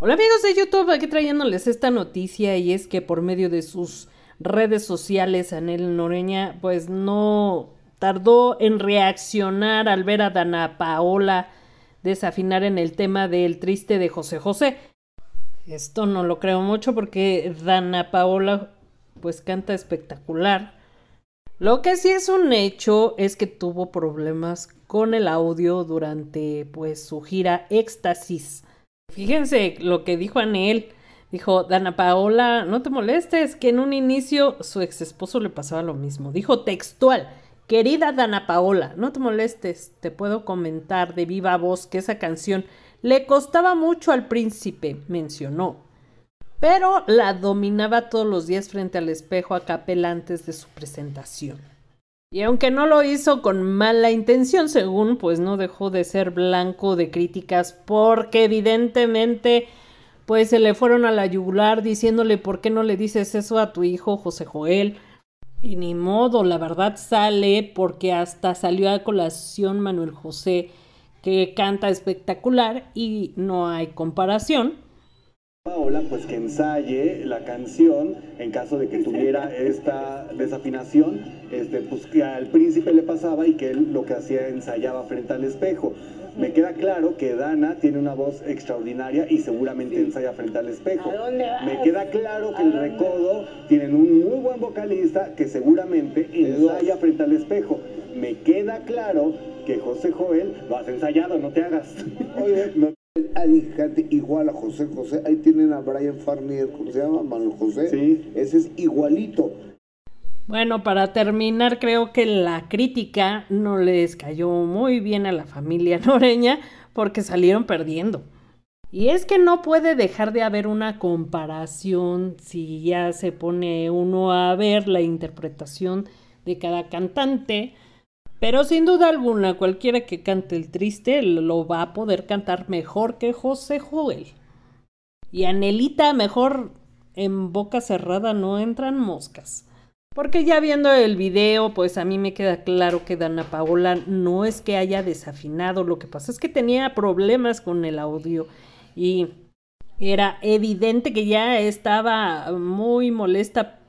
Hola amigos de YouTube, aquí trayéndoles esta noticia y es que por medio de sus redes sociales Anel Noreña pues no tardó en reaccionar al ver a Dana Paola desafinar en el tema del triste de José José. Esto no lo creo mucho porque Dana Paola pues canta espectacular. Lo que sí es un hecho es que tuvo problemas con el audio durante pues su gira Éxtasis Fíjense lo que dijo Anel. Dijo, Dana Paola, no te molestes, que en un inicio su ex esposo le pasaba lo mismo. Dijo textual, querida Dana Paola, no te molestes, te puedo comentar de viva voz que esa canción le costaba mucho al príncipe, mencionó. Pero la dominaba todos los días frente al espejo a capel antes de su presentación. Y aunque no lo hizo con mala intención, según, pues no dejó de ser blanco de críticas porque evidentemente pues se le fueron a la yugular diciéndole por qué no le dices eso a tu hijo José Joel. Y ni modo, la verdad sale porque hasta salió a colación Manuel José que canta espectacular y no hay comparación. Hola, pues que ensaye la canción en caso de que tuviera esta desafinación, este, pues que al príncipe le pasaba y que él lo que hacía ensayaba frente al espejo. Me queda claro que Dana tiene una voz extraordinaria y seguramente ensaya frente al espejo. Me queda claro que el recodo tienen un muy buen vocalista que seguramente ensaya frente al espejo. Me queda claro que José Joel lo has ensayado, no te hagas. igual a José José. Ahí tienen a Brian Farnier, ¿cómo se llama? Manuel José. Ese es igualito. Bueno, para terminar, creo que la crítica no les cayó muy bien a la familia noreña porque salieron perdiendo. Y es que no puede dejar de haber una comparación si ya se pone uno a ver la interpretación de cada cantante pero sin duda alguna, cualquiera que cante el triste lo va a poder cantar mejor que José Joel. Y Anelita, mejor en boca cerrada no entran moscas. Porque ya viendo el video, pues a mí me queda claro que Dana Paola no es que haya desafinado, lo que pasa es que tenía problemas con el audio y era evidente que ya estaba muy molesta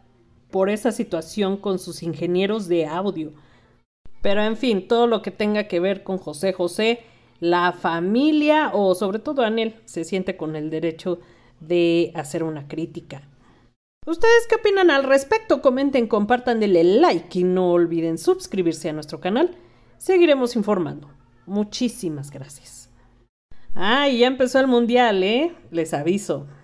por esa situación con sus ingenieros de audio. Pero en fin, todo lo que tenga que ver con José José, la familia o sobre todo Anel se siente con el derecho de hacer una crítica. ¿Ustedes qué opinan al respecto? Comenten, compartan, denle like y no olviden suscribirse a nuestro canal. Seguiremos informando. Muchísimas gracias. Ah, y ya empezó el mundial, ¿eh? Les aviso.